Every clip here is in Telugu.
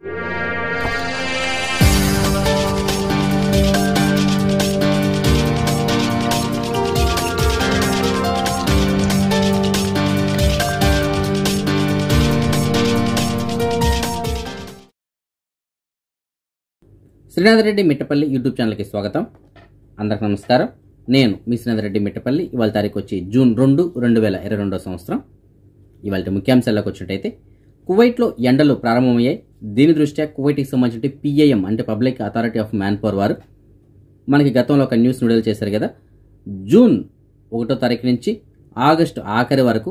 శ్రీనాథ్ రెడ్డి మిట్టపల్లి యూట్యూబ్ ఛానల్కి స్వాగతం అందరికి నమస్కారం నేను మీ శ్రీనాథ్ రెడ్డి మిట్టపల్లి ఇవాళ తారీఖు వచ్చి జూన్ రెండు రెండు వేల ఇరవై రెండో సంవత్సరం ఇవాళ ముఖ్యాంశాల్లోకి వచ్చినట్టయితే కువైట్లో ఎండలు ప్రారంభమయ్యాయి దీని దృష్ట్యా కి సంబంధించిన పిఐఎం అంటే public authority of manpower వారు మనకి గతంలో ఒక న్యూస్ విడుదల చేశారు కదా జూన్ ఒకటో తారీఖు నుంచి ఆగస్టు ఆఖరి వరకు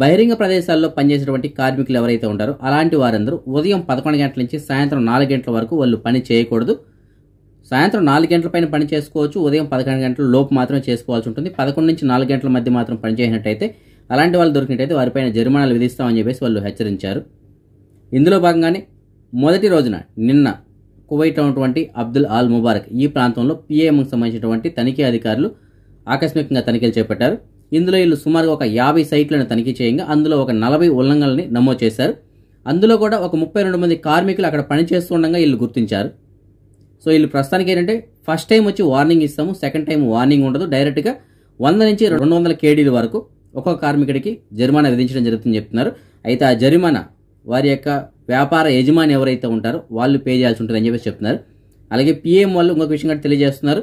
బహిరంగ ప్రదేశాల్లో పనిచేసేటువంటి కార్మికులు ఎవరైతే ఉంటారో అలాంటి వారందరూ ఉదయం పదకొండు గంటల నుంచి సాయంత్రం నాలుగు గంటల వరకు వాళ్ళు పని చేయకూడదు సాయంత్రం నాలుగు గంటల పైన పని చేసుకోవచ్చు ఉదయం పదకొండు గంటల లోపు మాత్రం చేసుకోవాల్సి ఉంటుంది పదకొండు నుంచి నాలుగు గంటల మధ్య మాత్రం పనిచేసినట్టయితే అలాంటి వాళ్ళు దొరికినట్టయితే వారిపైన జరిమానాలు విధిస్తామని చెప్పేసి వాళ్ళు హెచ్చరించారు ఇందులో భాగంగానే మొదటి రోజున నిన్న కువైట్ ఉన్నటువంటి అబ్దుల్ ఆల్ ముబారక్ ఈ ప్రాంతంలో పిఏఎంకు సంబంధించినటువంటి తనిఖీ అధికారులు ఆకస్మికంగా తనిఖీలు చేపట్టారు ఇందులో వీళ్ళు సుమారుగా ఒక యాభై సైట్లను తనిఖీ చేయంగా అందులో ఒక నలభై ఉల్లంఘనల్ని నమోదు చేశారు అందులో కూడా ఒక ముప్పై రెండు మంది కార్మికులు అక్కడ పనిచేస్తుండగా వీళ్ళు గుర్తించారు సో వీళ్ళు ప్రస్తుతానికి ఏంటంటే ఫస్ట్ టైం వచ్చి వార్నింగ్ ఇస్తాము సెకండ్ టైం వార్నింగ్ ఉండదు డైరెక్ట్గా వంద నుంచి రెండు వందల కేడీల వరకు ఒక్కొక్క కార్మికుడికి జరిమానా విధించడం జరుగుతుందని చెప్తున్నారు అయితే ఆ జరిమానా వారి యొక్క వ్యాపార యజమాని ఎవరైతే ఉంటారో వాళ్ళు పే చేయాల్సి ఉంటుంది అని చెప్పేసి చెప్తున్నారు అలాగే పిఎం వాళ్ళు ఇంకొక విషయం కూడా తెలియజేస్తున్నారు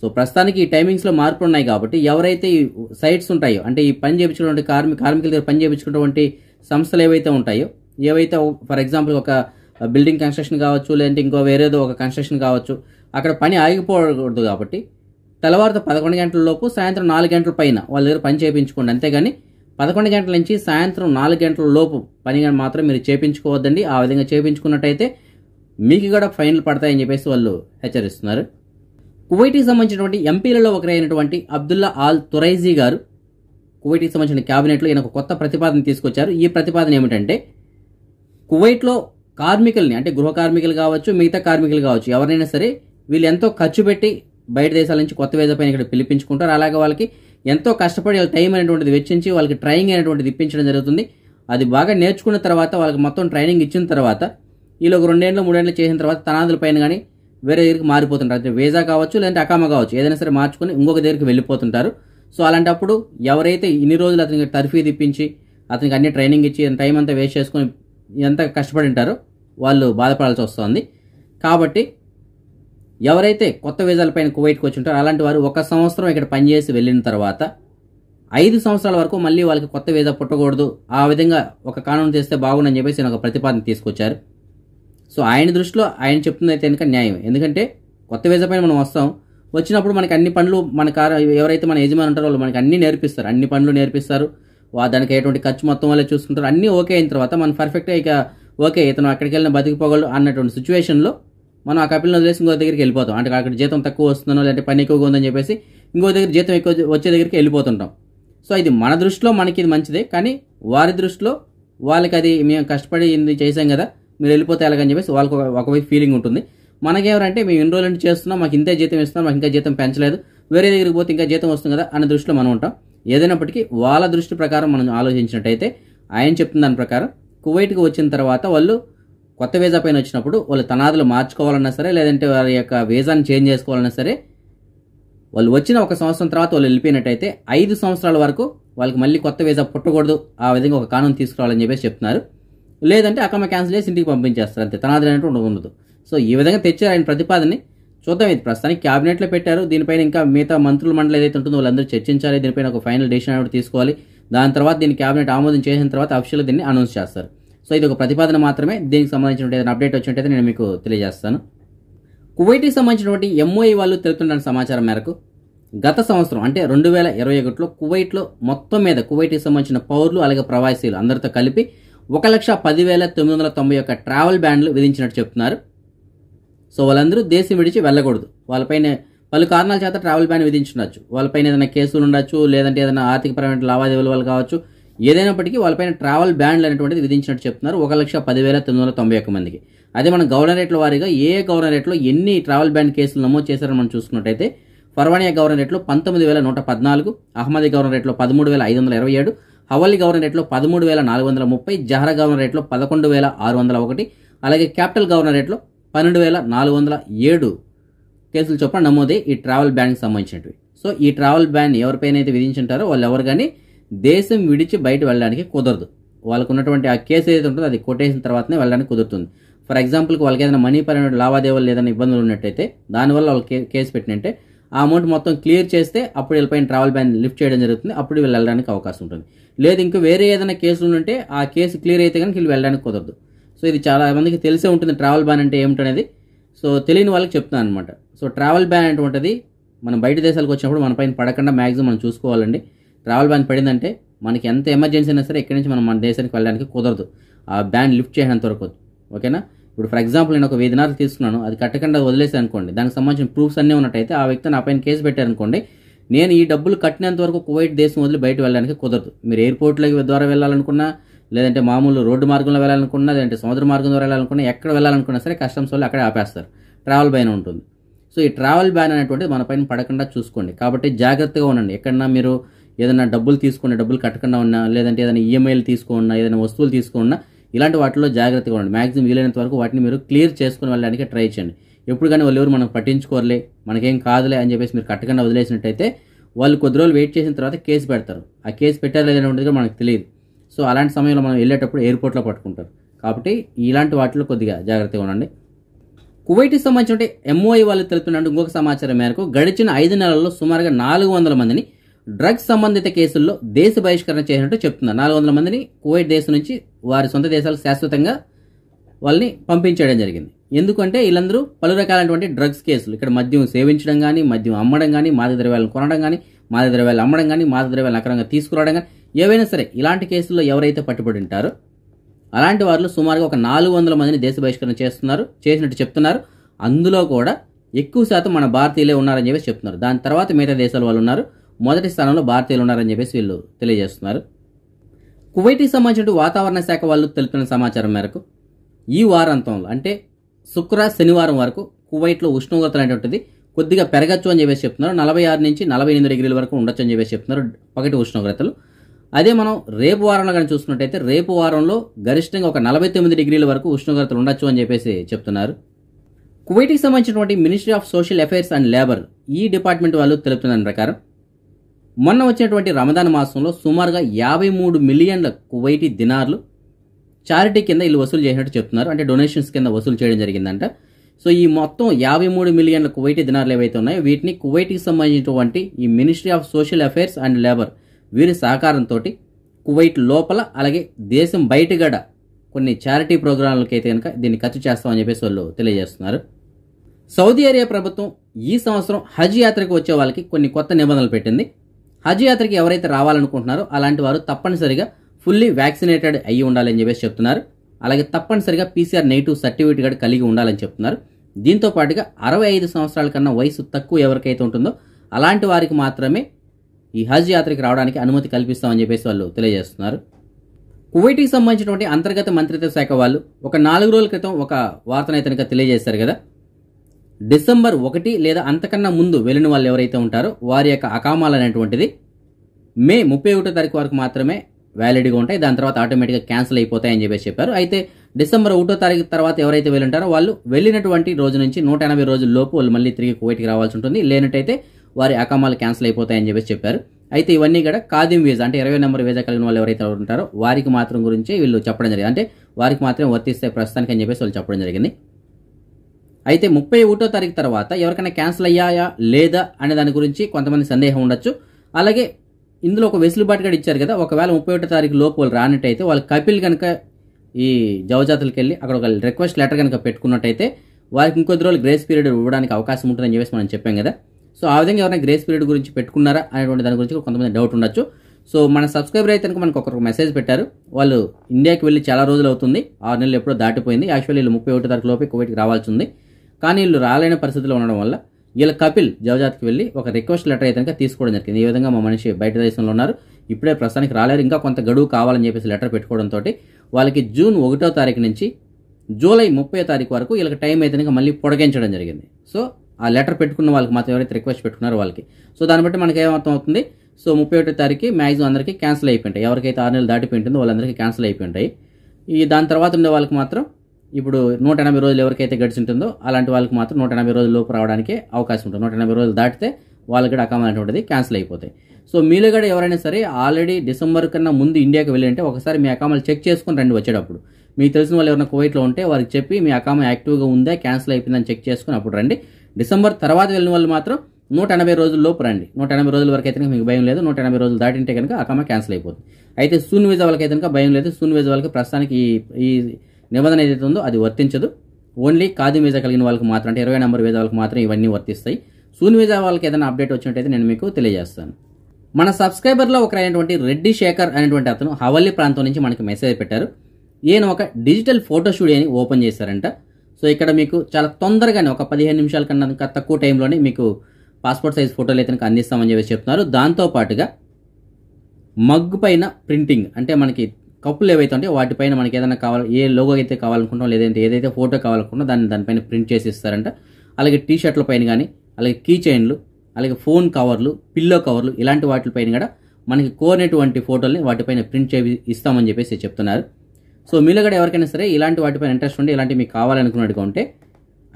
సో ప్రస్తుతానికి ఈ టైమింగ్స్లో మార్పులు ఉన్నాయి కాబట్టి ఎవరైతే ఈ సైట్స్ ఉంటాయో అంటే ఈ పని చేయించుకున్నటువంటి కార్మి కార్మికుల దగ్గర పని చేయించుకున్నటువంటి సంస్థలు ఏవైతే ఉంటాయో ఏవైతే ఫర్ ఎగ్జాంపుల్ ఒక బిల్డింగ్ కన్స్ట్రక్షన్ కావచ్చు లేదంటే ఇంకో వేరేదో ఒక కన్స్ట్రక్షన్ కావచ్చు అక్కడ పని ఆగిపోకూడదు కాబట్టి తెల్లవారితో పదకొండు గంటలలోపు సాయంత్రం నాలుగు గంటల పైన వాళ్ళ దగ్గర పని చేయించుకోండి అంతేగాని పదకొండు గంటల నుంచి సాయంత్రం నాలుగు గంటల లోపు పని మాత్రం మీరు చేపించుకోవద్దండి ఆ విధంగా చేపించుకున్నట్టయితే మీకు కూడా ఫైన్లు పడతాయని చెప్పేసి వాళ్ళు హెచ్చరిస్తున్నారు కువైట్కి సంబంధించినటువంటి ఎంపీలలో ఒకరైనటువంటి అబ్దుల్లా ఆల్ తురైజీ గారు కువైట్కి సంబంధించిన క్యాబినెట్లో ఈయన కొత్త ప్రతిపాదన తీసుకొచ్చారు ఈ ప్రతిపాదన ఏమిటంటే కువైట్లో కార్మికుల్ని అంటే గృహ కార్మికులు కావచ్చు మిగతా కార్మికులు కావచ్చు ఎవరైనా సరే వీళ్ళు ఎంతో ఖర్చు పెట్టి బయట దేశాల నుంచి కొత్త పైన ఇక్కడ పిలిపించుకుంటారు అలాగే వాళ్ళకి ఎంతో కష్టపడి వాళ్ళ టైం అనేటువంటిది వెచ్చించి వాళ్ళకి ట్రైనింగ్ అనేటువంటిది ఇప్పించడం జరుగుతుంది అది బాగా నేర్చుకున్న తర్వాత వాళ్ళకి మొత్తం ట్రైనింగ్ ఇచ్చిన తర్వాత వీళ్ళు ఒక రెండేళ్ళు మూడేళ్ళు చేసిన తర్వాత తనాదుల పైన కానీ వేరే దగ్గరికి మారిపోతుంటారు అంటే వేజా కావచ్చు లేదంటే అకామా కావచ్చు ఏదైనా సరే మార్చుకుని ఇంకొక దగ్గరికి వెళ్ళిపోతుంటారు సో అలాంటప్పుడు ఎవరైతే ఇన్ని రోజులు అతనికి టర్ఫీ తిప్పించి అతనికి అన్ని ట్రైనింగ్ ఇచ్చి టైం అంతా వేస్ట్ చేసుకొని ఎంత కష్టపడి ఉంటారో వాళ్ళు బాధపడాల్సి వస్తుంది కాబట్టి ఎవరైతే కొత్త వీజాలపైన కువైట్కి వచ్చి ఉంటారో అలాంటి వారు ఒక సంవత్సరం ఇక్కడ పనిచేసి వెళ్ళిన తర్వాత ఐదు సంవత్సరాల వరకు మళ్ళీ వాళ్ళకి కొత్త వీజా పుట్టకూడదు ఆ విధంగా ఒక కానూను చేస్తే బాగుండని చెప్పేసి నేను ఒక ప్రతిపాదన తీసుకొచ్చారు సో ఆయన దృష్టిలో ఆయన చెప్తుందైతే కనుక న్యాయం ఎందుకంటే కొత్త వీజా పైన మనం వస్తాం వచ్చినప్పుడు మనకి అన్ని పనులు మన ఎవరైతే మన యజమాని ఉంటారో వాళ్ళు మనకి అన్ని నేర్పిస్తారు అన్ని పనులు నేర్పిస్తారు దానికి ఎటువంటి ఖర్చు మొత్తం వల్ల చూసుకుంటారు అన్నీ ఓకే అయిన తర్వాత మనం పర్ఫెక్ట్గా ఇక ఓకే ఇతను అక్కడికి వెళ్ళిన బతికిపోగలడు అన్నటువంటి సిచ్యువేషన్లో మనం ఆ కపిల్ని వదిలేసి ఇంకో దగ్గరికి వెళ్ళిపోతాం అంటే అక్కడ జీతం తక్కువ వస్తుందనో లేదంటే పని ఎక్కువగా ఉందని చెప్పేసి ఇంకో దగ్గర జీతం ఎక్కువ వచ్చే దగ్గరికి వెళ్ళిపోతుంటాం సో ఇది మన దృష్టిలో మనకి ఇది మంచిదే కానీ వారి దృష్టిలో వాళ్ళకి అది మేము కష్టపడి ఇది చేసాం కదా మీరు వెళ్ళిపోతే ఎలాగని చెప్పేసి వాళ్ళకి ఒకవైపు ఫీలింగ్ ఉంటుంది మనకేమంటే మేము ఎన్రోల్మెంట్ చేస్తున్నాం మాకు ఇంతే జీతం ఇస్తున్నాం మాకు ఇంకా జీతం పెంచలేదు వేరే దగ్గరికి పోతే ఇంకా జీతం వస్తుంది కదా అనే దృష్టిలో మనం ఉంటాం ఏదైనప్పటికీ వాళ్ళ దృష్టి ప్రకారం మనం ఆలోచించినట్టయితే ఆయన చెప్తున్న దాని ప్రకారం కువైట్కి వచ్చిన తర్వాత వాళ్ళు కొత్త వీజా పైన వచ్చినప్పుడు వాళ్ళు తనాదులు మార్చుకోవాలన్నా సరే లేదంటే వారి యొక్క వీజాని చేంజ్ చేసుకోవాలన్నా సరే వాళ్ళు వచ్చిన ఒక సంవత్సరం తర్వాత వాళ్ళు వెళ్ళిపోయినట్టయితే ఐదు సంవత్సరాల వరకు వాళ్ళకి మళ్ళీ కొత్త వీజా పుట్టకూడదు ఆ విధంగా ఒక కానూన్ తీసుకురావాలని చెప్పేసి చెప్తున్నారు లేదంటే అక్కడ క్యాన్సిల్ చేసి ఇంటికి పంపించేస్తారు అంతే తనాదులు అనేటువంటి ఉండదు సో ఈ విధంగా తెచ్చారు ఆయన ప్రతిపాదనని చూద్దాం ఇది ప్రస్తుతానికి క్యాబినెట్లో పెట్టారు దీనిపైన ఇంకా మిగతా మంత్రుల మండలి ఏదైతే ఉంటుందో వాళ్ళందరూ చర్చించాలి దీనిపైన ఒక ఫైనల్ డిసిషన్ తీసుకోవాలి దాని తర్వాత దీన్ని క్యాబినెట్ ఆమోదం చేసిన తర్వాత అఫీషియల్ దీన్ని అనౌన్స్ చేస్తారు సో ఇది ఒక ప్రతిపాదన మాత్రమే దీనికి సంబంధించినటువంటి అప్డేట్ వచ్చినట్టు నేను మీకు తెలియజేస్తాను కువైట్కి సంబంధించినటువంటి ఎంఓఐ వాళ్ళు తెలుపుతున్న సమాచారం మేరకు గత సంవత్సరం అంటే రెండు వేల ఇరవై ఒకటిలో కువైట్లో మొత్తం మీద కువైట్కి సంబంధించిన పౌరులు అలాగే ప్రవాసీలు అందరితో కలిపి ఒక లక్ష పదివేల తొమ్మిది వందల తొంభై ఒక్క ట్రావెల్ బ్యాన్లు విధించినట్టు చెప్తున్నారు సో వాళ్ళందరూ దేశం విడిచి వెళ్ళకూడదు వాళ్ళపైన పలు కారణాల చేత ట్రావెల్ బ్యాన్ విధించుండొచ్చు వాళ్ళపైన ఏదైనా కేసులు ఉండొచ్చు లేదంటే ఏదైనా ఆర్థికపరమైన లావాదేవీలు వాళ్ళు కావచ్చు ఏదైనప్పటికీ వాళ్ళపైన ట్రావెల్ బ్యాన్లు అనేటువంటిది విధించినట్టు చెప్తున్నారు ఒక లక్ష పదివేల తొమ్మిది వందల తొంభై ఒక్క మందికి అదే మన గవర్నరేట్ల వారీగా ఏ గవర్నరేట్లో ఎన్ని ట్రావెల్ బ్యాన్ కేసులు నమోదు చేశారని మనం చూసుకున్నట్టయితే ఫర్వానియా గవర్నరేట్లో పంతొమ్మిది వేల నూట పద్నాలుగు అహ్మదీ గవర్నరేట్లో పదమూడు వేల ఐదు వందల ఇరవై ఏడు హవల్లి గవర్నరేట్లో పదమూడు వేల నాలుగు వందల ముప్పై జహరా గవర్నరేట్లో పదకొండు వేల ఆరు వందల ఒకటి అలాగే క్యాపిటల్ గవర్నరేట్లో పన్నెండు వేల నాలుగు వందల ఏడు కేసులు చొప్పున నమోదే ఈ ట్రావెల్ బ్యాన్కి సంబంధించినవి సో ఈ ట్రావెల్ బ్యాన్ ఎవరిపైన అయితే విధించుంటారో వాళ్ళు ఎవరు కానీ దేశం విడిచి బయట వెళ్ళడానికి కుదరదు వాళ్ళకు ఉన్నటువంటి ఆ కేసు ఏదైతే ఉంటుందో అది కొట్టేసిన తర్వాతనే వెళ్ళడానికి కుదురుతుంది ఫర్ ఎగ్జాంపుల్కి వాళ్ళకి ఏదైనా మనీ పరమైన లావాదేవీలు ఏదైనా ఇబ్బందులు ఉన్నట్టయితే దానివల్ల వాళ్ళు కేసు పెట్టినంటే ఆ అమౌంట్ మొత్తం క్లియర్ చేస్తే అప్పుడు వీళ్ళపైన ట్రావెల్ బ్యాన్ లిఫ్ట్ చేయడం జరుగుతుంది అప్పుడు వీళ్ళు వెళ్ళడానికి అవకాశం ఉంటుంది లేదు ఇంకా వేరే ఏదైనా కేసులు ఉంటే ఆ కేసు క్లియర్ అయితే కనుక వీళ్ళు వెళ్ళడానికి కుదరదు సో ఇది చాలా మందికి తెలిసే ఉంటుంది ట్రావెల్ బ్యాన్ అంటే ఏమిటనేది సో తెలియని వాళ్ళకి చెప్తున్నాను అనమాట సో ట్రావెల్ బ్యాన్ అటువంటిది మనం బయట దేశాలకు వచ్చినప్పుడు మన పైన పడకుండా మ్యాక్సిమం మనం చూసుకోవాలండి ట్రావెల్ బ్యాన్ పడిందంటే మనకి ఎంత ఎమర్జెన్సీ అయినా సరే ఎక్కడి నుంచి మనం మన దేశానికి వెళ్ళడానికి కుదరదు ఆ బ్యాన్ లిఫ్ట్ చేయడానికి వరకు ఓకేనా ఇప్పుడు ఫర్ ఎగ్జాంపుల్ నేను ఒక వేదినాలు తీసుకున్నాను అది కట్టకుండా వదిలేసి అనుకోండి దానికి సంబంధించిన ప్రూఫ్స్ అన్నీ ఉన్నట్టయితే ఆ వ్యక్తి నా పైన కేసు పెట్టారనుకోండి నేను ఈ డబ్బులు కట్టినంత వరకు కువైట్ దేశం వదిలి బయట వెళ్ళడానికి కుదరదు మీరు ఎయిర్పోర్ట్లోకి ద్వారా వెళ్ళాలనుకున్నా లేదంటే మామూలు రోడ్డు మార్గంలో వెళ్ళాలనుకున్నా లేదంటే సముద్ర మార్గం ద్వారా వెళ్ళాలనుకున్నా ఎక్కడ వెళ్ళాలనుకున్నా సరే కస్టమ్స్ వాళ్ళు అక్కడే ఆపేస్తారు ట్రావెల్ బ్యాన్ ఉంటుంది సో ఈ ట్రావెల్ బ్యాన్ అనేటువంటి మన పైన పడకుండా చూసుకోండి కాబట్టి జాగ్రత్తగా ఉండండి ఎక్కడన్నా మీరు ఏదైనా డబ్బులు తీసుకున్న డబ్బులు కట్టకుండా ఉన్నా లేదంటే ఏదైనా ఈఎంఐలు e తీసుకున్నా ఏదైనా వస్తువులు తీసుకున్నా ఇలాంటి వాటిలో జాగ్రత్తగా ఉండండి మ్యాక్సిమం వీలైనంత వరకు వాటిని మీరు క్లియర్ చేసుకుని వెళ్ళడానికి ట్రై చేయండి ఎప్పుడు కానీ వాళ్ళు ఎవరు మనం పట్టించుకోరలే మనకేం కాదులే అని చెప్పేసి మీరు కట్టకుండా వదిలేసినట్టయితే వాళ్ళు కొద్ది రోజులు వెయిట్ చేసిన తర్వాత కేసు పెడతారు ఆ కేసు పెట్టారు లేదని ఉండదు మనకు తెలియదు సో అలాంటి సమయంలో మనం వెళ్ళేటప్పుడు ఎయిర్పోర్ట్లో పట్టుకుంటారు కాబట్టి ఇలాంటి వాటిలో కొద్దిగా జాగ్రత్తగా ఉండండి కువైట్కి సంబంధించిన ఎంఓఐ వాళ్ళు తెలుపుతున్నట్టు ఇంకొక సమాచారం మేరకు గడిచిన ఐదు నెలల్లో సుమారుగా నాలుగు వందల మందిని డ్రగ్స్ సంబంధిత కేసుల్లో దేశ బహిష్కరణ చేసినట్టు చెప్తున్నారు నాలుగు వందల మందిని కువైట్ దేశం నుంచి వారి సొంత దేశాలకు శాశ్వతంగా వాళ్ళని పంపించడం జరిగింది ఎందుకంటే వీళ్ళందరూ పలు రకాలైనటువంటి డ్రగ్స్ కేసులు ఇక్కడ మద్యం సేవించడం కానీ మద్యం అమ్మడం కానీ మాదక ద్రవ్యాలను కొనడం కానీ మాదక ద్రవ్యాలు అమ్మడం కానీ మాదక ద్రవ్యాలను అక్రమంగా తీసుకురావడం కానీ ఏవైనా సరే ఇలాంటి కేసుల్లో ఎవరైతే పట్టుబడి ఉంటారో అలాంటి వారిలో సుమారుగా ఒక నాలుగు వందల మందిని దేశ బహిష్కరణ చేస్తున్నారు చేసినట్టు చెప్తున్నారు అందులో కూడా ఎక్కువ శాతం మన భారతీయులే ఉన్నారని చెప్పేసి చెప్తున్నారు దాని తర్వాత మిగతా దేశాల వాళ్ళు ఉన్నారు మొదటి స్థానంలో భారతీయులు ఉన్నారని చెప్పేసి వీళ్ళు తెలియజేస్తున్నారు కువైట్కి సంబంధించిన వాతావరణ శాఖ వాళ్ళు తెలిపిన సమాచారం మేరకు ఈ వారాంతంలో అంటే శుక్ర శనివారం వరకు కువైట్లో ఉష్ణోగ్రత అనేటువంటిది కొద్దిగా పెరగచ్చు అని చెప్పేసి చెప్తున్నారు నలభై ఆరు నుంచి నలభై ఎనిమిది డిగ్రీల వరకు ఉండొచ్చు అని చెప్పేసి చెప్తున్నారు పగటి ఉష్ణోగ్రతలు అదే మనం రేపు వారంలో కానీ చూసుకున్నట్టయితే రేపు వారంలో గరిష్టంగా ఒక నలభై తొమ్మిది డిగ్రీల వరకు ఉష్ణోగ్రతలు ఉండొచ్చు అని చెప్పేసి చెప్తున్నారు కువైట్కి సంబంధించినటువంటి ministry of social affairs and labour ఈ డిపార్ట్మెంట్ వాళ్ళు తెలుపుతున్న ప్రకారం మొన్న వచ్చినటువంటి రమదాన్ మాసంలో సుమారుగా యాభై మూడు మిలియన్ల కువైటి దినార్లు చారిటీ కింద వీళ్ళు వసూలు చేసినట్టు చెప్తున్నారు అంటే డొనేషన్స్ కింద వసూలు చేయడం జరిగిందంట సో ఈ మొత్తం యాభై మూడు మిలియన్ల కువైటీ దినార్లు ఏవైతే ఉన్నాయో వీటిని కువైట్కి సంబంధించినటువంటి ఈ ministry of social affairs and labour వీరి సహకారంతో కువైట్ లోపల అలాగే దేశం బయటగడ కొన్ని చారిటీ అయితే కనుక దీన్ని ఖర్చు చేస్తామని చెప్పేసి వాళ్ళు తెలియజేస్తున్నారు సౌదీ అరేబియా ప్రభుత్వం ఈ సంవత్సరం హజ్ యాత్రకు వచ్చే వాళ్ళకి కొన్ని కొత్త నిబంధనలు పెట్టింది హజ్ యాత్రకి ఎవరైతే రావాలనుకుంటున్నారో అలాంటి వారు తప్పనిసరిగా ఫుల్లీ వ్యాక్సినేటెడ్ అయ్యి ఉండాలని చెప్పేసి చెప్తున్నారు అలాగే తప్పనిసరిగా పీసీఆర్ నెగిటివ్ సర్టిఫికేట్ కూడా కలిగి ఉండాలని చెప్తున్నారు దీంతో పాటుగా అరవై ఐదు సంవత్సరాల కన్నా వయసు తక్కువ ఎవరికైతే ఉంటుందో అలాంటి వారికి మాత్రమే ఈ హజ్ యాత్రకి రావడానికి అనుమతి కల్పిస్తామని చెప్పేసి వాళ్ళు తెలియజేస్తున్నారు కువైట్కి సంబంధించినటువంటి అంతర్గత మంత్రిత్వ శాఖ వాళ్ళు ఒక నాలుగు రోజుల క్రితం ఒక వార్తను అయితే తెలియజేశారు కదా డిసెంబర్ ఒకటి లేదా అంతకన్నా ముందు వెళ్ళిన వాళ్ళు ఎవరైతే ఉంటారో వారి యొక్క అకామాలు అనేటువంటిది మే ముప్పై ఒకటో తారీఖు వరకు మాత్రమే వ్యాలిడ్గా ఉంటాయి దాని తర్వాత ఆటోమేటిక్గా క్యాన్సిల్ అయిపోతాయని చెప్పేసి చెప్పారు అయితే డిసెంబర్ ఒకటో తారీఖు తర్వాత ఎవరైతే వెళ్ళుంటారో వాళ్ళు వెళ్ళినటువంటి రోజు నుంచి నూట ఎనభై రోజుల లోపు వాళ్ళు మళ్ళీ తిరిగి కువైట్కి రావాల్సి ఉంటుంది లేనట్టయితే వారి అకామాలు క్యాన్సిల్ అయిపోతాయని చెప్పేసి చెప్పారు అయితే ఇవన్నీ కూడా కాదిం వీజా అంటే ఇరవై నెంబర్ వీజా కలిగిన వాళ్ళు ఎవరైతే ఉంటారో వారికి మాత్రం గురించి వీళ్ళు చెప్పడం జరిగింది అంటే వారికి మాత్రం వర్తిస్తే ప్రస్తుతానికి అని చెప్పేసి వాళ్ళు చెప్పడం జరిగింది అయితే ముప్పై ఒకటో తారీఖు తర్వాత ఎవరికైనా క్యాన్సిల్ అయ్యాయా లేదా అనే దాని గురించి కొంతమంది సందేహం ఉండొచ్చు అలాగే ఇందులో ఒక వెసులుబాటు కూడా ఇచ్చారు కదా ఒకవేళ ముప్పై ఒకటో తారీఖు లోపు వాళ్ళు రానట్టయితే వాళ్ళు కపిల్ కనుక ఈ జవజాతులకు వెళ్ళి అక్కడ ఒక రిక్వెస్ట్ లెటర్ కనుక పెట్టుకున్నట్టయితే వారికి ఇంకొద్ది రోజులు గ్రేస్ పీరియడ్ ఇవ్వడానికి అవకాశం ఉంటుందని చెప్పేసి మనం చెప్పాం కదా సో ఆ విధంగా ఎవరైనా గ్రేస్ పీరియడ్ గురించి పెట్టుకున్నారా అనేటువంటి దాని గురించి కొంతమంది డౌట్ ఉండొచ్చు సో మన సబ్స్క్రైబర్ అయితే కనుక మనకు ఒకరు మెసేజ్ పెట్టారు వాళ్ళు ఇండియాకి వెళ్ళి చాలా రోజులు అవుతుంది ఆరు నెలలు ఎప్పుడో దాటిపోయింది యాక్చువల్లీ వీళ్ళు ముప్పై ఒకటి తారీఖు లోపే కోవిడ్కి రావాల్సి ఉంది కానీ వీళ్ళు రాలేని పరిస్థితిలో ఉండడం వల్ల వీళ్ళ కపిల్ జవజాత్కి వెళ్ళి ఒక రిక్వెస్ట్ లెటర్ అయితే తీసుకోవడం జరిగింది ఈ విధంగా మా మనిషి బయట దేశంలో ఉన్నారు ఇప్పుడే ప్రస్తుతానికి రాలేరు ఇంకా కొంత గడువు కావాలని చెప్పేసి లెటర్ పెట్టుకోవడంతో వాళ్ళకి జూన్ ఒకటో తారీఖు నుంచి జూలై ముప్పై తారీఖు వరకు వీళ్ళకి టైం అయితే మళ్ళీ పొడగించడం జరిగింది సో ఆ లెటర్ పెట్టుకున్న వాళ్ళకి మాత్రం ఎవరైతే రిక్వెస్ట్ పెట్టుకున్నారో వాళ్ళకి సో దాన్ని బట్టి మనకి ఏమర్థం అవుతుంది సో ముప్పై ఒకటో తారీఖు మ్యాక్సిమం అందరికీ క్యాన్సిల్ అయిపోయింటాయి ఎవరికైతే ఆరు నెలలు దాటిపోయింటుందో వాళ్ళందరికీ క్యాన్సిల్ అయిపోయింటాయి ఈ దాని తర్వాత ఉండే వాళ్ళకి మాత్రం ఇప్పుడు నూట ఎనభై రోజులు ఎవరికైతే గడిచింటుందో అలాంటి వాళ్ళకి మాత్రం నూట ఎనభై రోజుల లోపు రావడానికి అవకాశం ఉంటుంది నూట ఎనభై రోజులు దాటితే వాళ్ళకి కూడా అకామిడేట్ ఉంటుంది క్యాన్సిల్ అయిపోతాయి సో మీలో కూడా ఎవరైనా సరే ఆల్రెడీ డిసెంబర్ కన్నా ముందు ఇండియాకి వెళ్ళంటే ఒకసారి మీ అకామలు చెక్ చేసుకుని రండి వచ్చేటప్పుడు మీకు తెలిసిన వాళ్ళు ఎవరైనా కువైట్లో ఉంటే వారికి చెప్పి మీ అకామ యాక్టివ్గా ఉందా క్యాన్సిల్ అయిపోయిందని చెక్ చేసుకుని అప్పుడు రండి డిసెంబర్ తర్వాత వెళ్ళిన వాళ్ళు మాత్రం నూట ఎనభై రోజుల్లోపు రండి నూట ఎనభై రోజుల వరకు అయితే మీకు భయం లేదు నూట ఎనభై రోజులు దాటింటే కనుక అకామ క్యాన్సిల్ అయిపోతుంది అయితే సూన్ వీజా అయితే కనుక భయం లేదు సూన్ వీజా వాళ్ళకి ప్రస్తుతానికి ఈ నిబంధన ఏదైతే ఉందో అది వర్తించదు ఓన్లీ ఖాదీ మీద కలిగిన వాళ్ళకి మాత్రం అంటే ఇరవై నెంబర్ వేద వాళ్ళకి మాత్రం ఇవన్నీ వర్తిస్తాయి సూన్ మేజా వాళ్ళకి ఏదైనా అప్డేట్ వచ్చినట్టయితే నేను మీకు తెలియజేస్తాను మన సబ్స్క్రైబర్లో అయినటువంటి రెడ్డి శేఖర్ అనేటువంటి అతను హవల్లి ప్రాంతం నుంచి మనకి మెసేజ్ పెట్టారు ఈయన ఒక డిజిటల్ ఫోటో స్టూడియోని ఓపెన్ చేశారంట సో ఇక్కడ మీకు చాలా తొందరగానే ఒక పదిహేను నిమిషాల కన్నా తక్కువ టైంలోనే మీకు పాస్పోర్ట్ సైజ్ ఫోటోలు అయితే అందిస్తామని చెప్పేసి చెప్తున్నారు దాంతోపాటుగా మగ్గు పైన ప్రింటింగ్ అంటే మనకి కప్పులు ఏవైతే ఉంటే వాటిపైన మనకి ఏదైనా కావాలి ఏ లోగో అయితే కావాలనుకుంటాం లేదంటే ఏదైతే ఫోటో కావాలనుకుంటాం దాన్ని దానిపైన ప్రింట్ చేసి ఇస్తారంట అలాగే టీ షర్ట్ల పైన కానీ అలాగే కీ చైన్లు అలాగే ఫోన్ కవర్లు పిల్లో కవర్లు ఇలాంటి వాటిపైన కూడా మనకి కోరినటువంటి ఫోటోల్ని వాటిపైన ప్రింట్ చేసి ఇస్తామని చెప్పేసి చెప్తున్నారు సో మీలో కూడా ఎవరికైనా సరే ఇలాంటి వాటిపైన ఇంట్రెస్ట్ ఉంటే ఇలాంటివి మీకు కావాలనుకున్నట్టుగా ఉంటే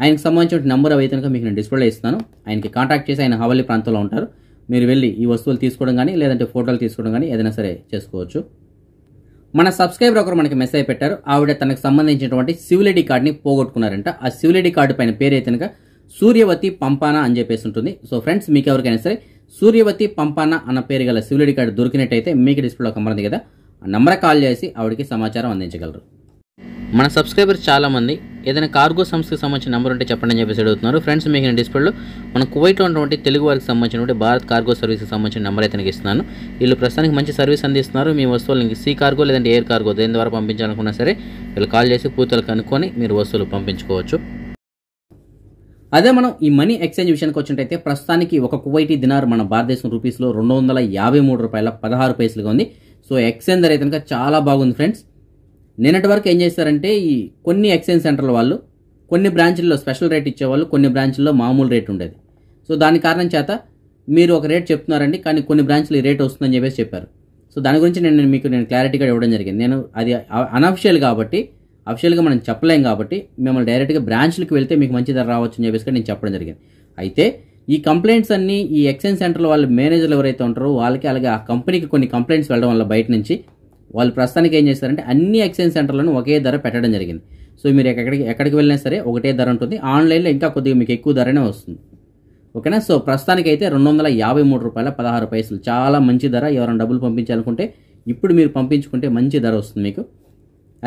ఆయనకు సంబంధించిన నెంబర్ అయితే మీకు నేను డిస్ప్లే ఇస్తాను ఆయనకి కాంటాక్ట్ చేసి ఆయన హవల్లి ప్రాంతంలో ఉంటారు మీరు వెళ్ళి ఈ వస్తువులు తీసుకోవడం కానీ లేదంటే ఫోటోలు తీసుకోవడం కానీ ఏదైనా సరే చేసుకోవచ్చు మన సబ్స్క్రైబర్ ఒకరు మనకి మెసేజ్ పెట్టారు ఆవిడ తనకు సంబంధించినటువంటి సివిల్ కార్డుని పోగొట్టుకున్నారంట ఆ సివిల్ కార్డు పైన పేరు అయితే సూర్యవతి పంపానా అని చెప్పేసి ఉంటుంది సో ఫ్రెండ్స్ మీకు ఎవరికైనా సరే సూర్యవతి పంపానా అన్న పేరు గల సివిల్ కార్డు దొరికినట్టయితే మీకు డిస్ప్లేలో కమరింది కదా ఆ నెంబర్ కాల్ చేసి ఆవిడకి సమాచారం అందించగలరు మన సబ్స్క్రైబర్స్ చాలామంది ఏదైనా కార్గో సంస్థకి సంబంధించిన నెంబర్ ఉంటే చెప్పండి అని చెప్పేసి అడుగుతున్నారు ఫ్రెండ్స్ మీకు డిస్ప్లేలో మన కువైట్లో ఉన్నటువంటి తెలుగు వారికి సంబంధించినటువంటి భారత్ కార్గో సర్వీస్కి సంబంధించిన నెంబర్ అయితే ఇస్తున్నాను వీళ్ళు ప్రస్తుతానికి మంచి సర్వీస్ అందిస్తున్నారు మీ వస్తువులు సీ కార్గో లేదంటే ఎయిర్ కార్గో దేని ద్వారా పంపించాలనుకున్నా సరే వీళ్ళు కాల్ చేసి పూర్తులు కనుక్కొని మీరు వస్తువులు పంపించుకోవచ్చు అదే మనం ఈ మనీ ఎక్స్చేంజ్ విషయానికి వచ్చినట్టయితే ప్రస్తుతానికి ఒక కువైటీ దినార్ మన భారతదేశం రూపీస్లో రెండు వందల యాభై మూడు రూపాయల పదహారు పైసలుగా ఉంది సో ఎక్స్చేంజ్ ధర అయితే చాలా బాగుంది ఫ్రెండ్స్ నిన్నటి వరకు ఏం చేస్తారంటే ఈ కొన్ని ఎక్స్చేంజ్ సెంటర్ల వాళ్ళు కొన్ని బ్రాంచ్ల్లో స్పెషల్ రేట్ ఇచ్చేవాళ్ళు కొన్ని బ్రాంచ్ల్లో మామూలు రేట్ ఉండేది సో దాని కారణం చేత మీరు ఒక రేట్ చెప్తున్నారండి కానీ కొన్ని బ్రాంచ్లు ఈ రేట్ వస్తుందని చెప్పేసి చెప్పారు సో దాని గురించి నేను మీకు నేను క్లారిటీగా ఇవ్వడం జరిగింది నేను అది అనఫిషియల్ కాబట్టి అఫిషియల్గా మనం చెప్పలేం కాబట్టి మిమ్మల్ని డైరెక్ట్గా బ్రాంచ్లకు వెళ్తే మీకు మంచి ధర రావచ్చు అని చెప్పేసి నేను చెప్పడం జరిగింది అయితే ఈ కంప్లైంట్స్ అన్నీ ఈ ఎక్స్చేంజ్ సెంటర్లో వాళ్ళ మేనేజర్లు ఎవరైతే ఉంటారో వాళ్ళకి అలాగే ఆ కంపెనీకి కొన్ని కంప్లైంట్స్ వెళ్ళడం వల్ల బయట నుంచి వాళ్ళు ప్రస్తుతానికి ఏం చేస్తారంటే అన్ని ఎక్స్చేంజ్ సెంటర్లను ఒకే ధర పెట్టడం జరిగింది సో మీరు ఎక్కడికి ఎక్కడికి వెళ్ళినా సరే ఒకటే ధర ఉంటుంది ఆన్లైన్లో ఇంకా కొద్దిగా మీకు ఎక్కువ ధరనే వస్తుంది ఓకేనా సో ప్రస్తుతానికి అయితే రెండు వందల యాభై మూడు రూపాయల పదహారు పైసలు చాలా మంచి ధర ఎవరైనా డబ్బులు పంపించాలనుకుంటే ఇప్పుడు మీరు పంపించుకుంటే మంచి ధర వస్తుంది మీకు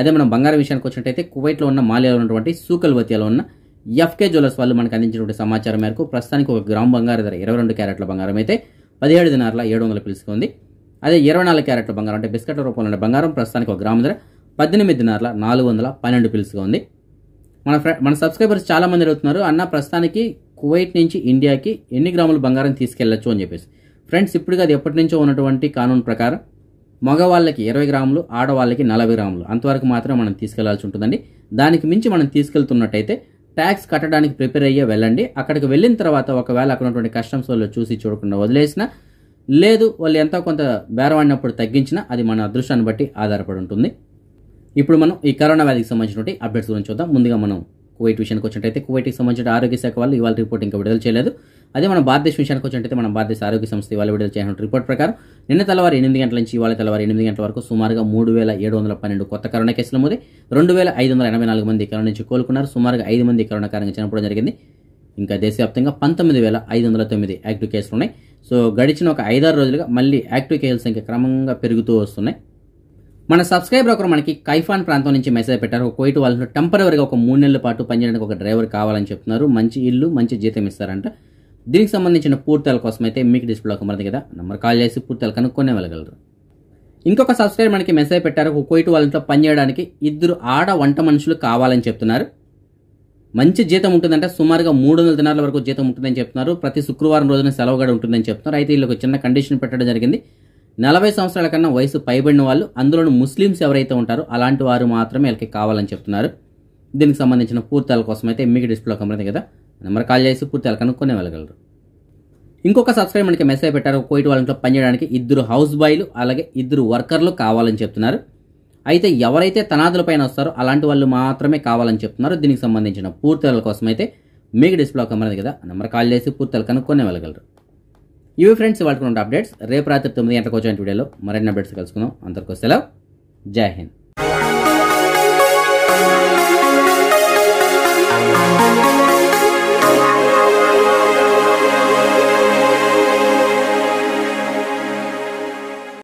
అదే మనం బంగారం విషయానికి వచ్చినట్టయితే కువైట్లో ఉన్న మాలియాలో ఉన్నటువంటి సూకల్వతియాలో ఉన్న ఎఫ్కే జ్యువెలర్స్ వాళ్ళు మనకు అందించినటువంటి సమాచారం మేరకు ప్రస్తుతానికి ఒక గ్రామ్ బంగారు ధర ఇరవై రెండు క్యారెట్ల బంగారం అయితే పదిహేడు దినార్ల ఏడు వందలు పిలుచుకుంది అదే ఇరవై నాలుగు క్యారెట్ల బంగారం అంటే బిస్కెట్ల రూపంలో ఉండే బంగారం ప్రస్తుతానికి ఒక గ్రాము ధర పద్దెనిమిదిన్నరల నాలుగు వందల పన్నెండు పిల్స్గా ఉంది మన ఫ్రె మన సబ్స్క్రైబర్స్ చాలామంది అడుగుతున్నారు అన్న ప్రస్తుతానికి కువైట్ నుంచి ఇండియాకి ఎన్ని గ్రాములు బంగారం తీసుకెళ్లొచ్చు అని చెప్పేసి ఫ్రెండ్స్ ఇప్పుడు అది ఎప్పటి నుంచో ఉన్నటువంటి కానూన్ ప్రకారం మగవాళ్ళకి ఇరవై గ్రాములు ఆడవాళ్ళకి నలభై గ్రాములు అంతవరకు మాత్రమే మనం తీసుకెళ్లాల్సి ఉంటుందండి దానికి మించి మనం తీసుకెళ్తున్నట్టయితే ట్యాక్స్ కట్టడానికి ప్రిపేర్ అయ్యే వెళ్ళండి అక్కడికి వెళ్ళిన తర్వాత ఒకవేళ అక్కడ ఉన్నటువంటి కస్టమ్స్ వాళ్ళు చూసి చూడకుండా వదిలేసినా లేదు వాళ్ళు ఎంతో కొంత బేరవాడినప్పుడు తగ్గించినా అది మన అదృష్టాన్ని బట్టి ఆధారపడి ఉంటుంది ఇప్పుడు మనం ఈ కరోనా వ్యాధికి సంబంధించినటువంటి అప్డేట్స్ గురించి చూద్దాం ముందుగా మనం కువైట్ విషయానికి వచ్చినట్టయితే కువైట్కి సంబంధించిన ఆరోగ్య శాఖ వాళ్ళు ఇవాళ రిపోర్ట్ ఇంకా విడుదల చేయలేదు అదే మన భారతదేశ విషయానికి వచ్చినట్టయితే మన భారతదేశ ఆరోగ్య సంస్థ ఇవాళ విడుదల చేసిన రిపోర్ట్ ప్రకారం నిన్న తలవారు ఎనిమిది గంటల నుంచి ఇవాళ తలవారు ఎనిమిది గంటల వరకు సుమారుగా మూడు వేల ఏడు వందల పన్నెండు కొత్త కరోనా కేసులు నమోదు రెండు వేల ఐదు వందల ఎనభై నాలుగు మంది కరోనా నుంచి కోలుకున్నారు సుమారుగా ఐదు మంది కరోనా కారణంగా చనిపోవడం జరిగింది ఇంకా దేశవ్యాప్తంగా పంతొమ్మిది వేల ఐదు వందల తొమ్మిది యాక్టివ్ కేసులు ఉన్నాయి సో గడిచిన ఒక ఐదారు రోజులుగా మళ్ళీ యాక్టివ్ కేసుల సంఖ్య క్రమంగా పెరుగుతూ వస్తున్నాయి మన సబ్స్క్రైబర్ ఒకరు మనకి కైఫాన్ ప్రాంతం నుంచి మెసేజ్ పెట్టారు ఒక కోయిట్ వాళ్ళు టెంపరీగా ఒక మూడు నెలల పాటు పనిచేయడానికి ఒక డ్రైవర్ కావాలని చెప్తున్నారు మంచి ఇల్లు మంచి జీతం ఇస్తారంట దీనికి సంబంధించిన పూర్తాల కోసం అయితే మీకు డిస్ప్లే ఒక మరది కదా నెంబర్ కాల్ చేసి పూర్తాలు కనుక్కొనే వెళ్ళగలరు ఇంకొక సబ్స్క్రైబర్ మనకి మెసేజ్ పెట్టారు ఒక కోయిట్ వాళ్ళతో పనిచేయడానికి ఇద్దరు ఆడ వంట మనుషులు కావాలని చెప్తున్నారు మంచి జీతం ఉంటుందంటే సుమారుగా మూడు వందల దినాల వరకు జీతం ఉంటుందని చెప్తున్నారు ప్రతి శుక్రవారం రోజున సెలవు కూడా ఉంటుందని చెప్తున్నారు అయితే వీళ్ళకి చిన్న కండిషన్ పెట్టడం జరిగింది నలభై సంవత్సరాల కన్నా వయసు పైబడిన వాళ్ళు అందులోనూ ముస్లిమ్స్ ఎవరైతే ఉంటారో అలాంటి వారు మాత్రమే వీళ్ళకి కావాలని చెప్తున్నారు దీనికి సంబంధించిన పూర్తాల కోసం అయితే మీకు డిస్ప్లే కంపెనీ కదా నెంబర్ కాల్ చేసి పూర్తాలు కనుక్కొని వెళ్ళగలరు ఇంకొక సబ్స్క్రైబ్ మనకి మెసేజ్ పెట్టారు కోయిట్ వాళ్ళ ఇంట్లో పనిచేయడానికి ఇద్దరు హౌస్ బాయ్లు అలాగే ఇద్దరు వర్కర్లు కావాలని చెప్తున్నారు అయితే ఎవరైతే తనాదులపైన వస్తారో అలాంటి వాళ్ళు మాత్రమే కావాలని చెప్తున్నారు దీనికి సంబంధించిన పూర్తిల కోసం అయితే మీకు డిస్ప్లే కమ్మలేదు కదా నెంబర్ కాల్ చేసి పూర్తిలు కనుక్కొని వెళ్ళగలరు ఇవి ఫ్రెండ్స్ వాళ్ళకున్న అప్డేట్స్ రేపు రాత్రి తొమ్మిది గంటలకు వచ్చే వీడియోలో మరిన్ని అప్డేట్స్ కలుసుకుందాం అందరికీ సెలవు జై హింద్